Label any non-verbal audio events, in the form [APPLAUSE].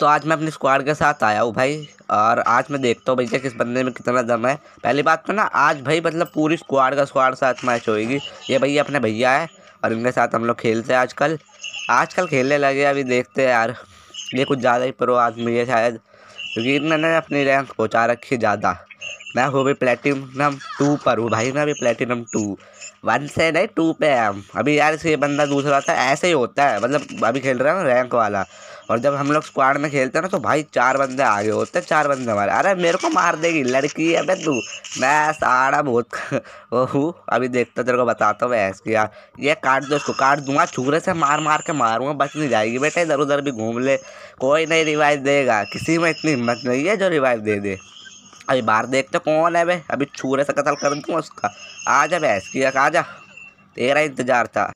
तो आज मैं अपनी स्क्वाड के साथ आया हूँ भाई और आज मैं देखता हूँ भैया किस बंदे में कितना दम है पहली बात तो ना आज भाई मतलब पूरी स्क्वाड का स्क्वाड साथ मैच होएगी ये भैया अपने भैया है और इनके साथ हम लोग खेलते हैं आजकल आजकल खेलने लगे अभी देखते हैं यार ये कुछ ज़्यादा ही प्रो आदमी है शायद क्योंकि इन्होंने अपनी रैंक पहुँचा रखी ज़्यादा मैं हूँ भी प्लेटिनम टू पर हूँ भाई मैं अभी प्लेटिनम टू वन से नहीं टू पे हम अभी यार से बंदा दूसरा था ऐसे ही होता है मतलब अभी खेल रहा है ना रैंक वाला और जब हम लोग स्क्वाड में खेलते हैं ना तो भाई चार बंदे आगे होते हैं चार बंदे हमारे अरे मेरे को मार देगी लड़की अबे तू मैं साड़ा बहुत [LAUGHS] वो हूँ अभी देखता तेरे को बताता हूँ मैं इसकी यार ये काट दो इसको काट दूंगा छूरे से मार मार के मारूंगा बच नहीं जाएगी बेटा इधर उधर भी घूम ले कोई नहीं रिवाइव देगा किसी में इतनी हिम्मत नहीं है जो रिवाइव दे दे अभी बाहर देखते कौन है बे अभी छूरे से कतल कर दूंगा उसका आ जा बैस किया आ जा तेरा इंतजार था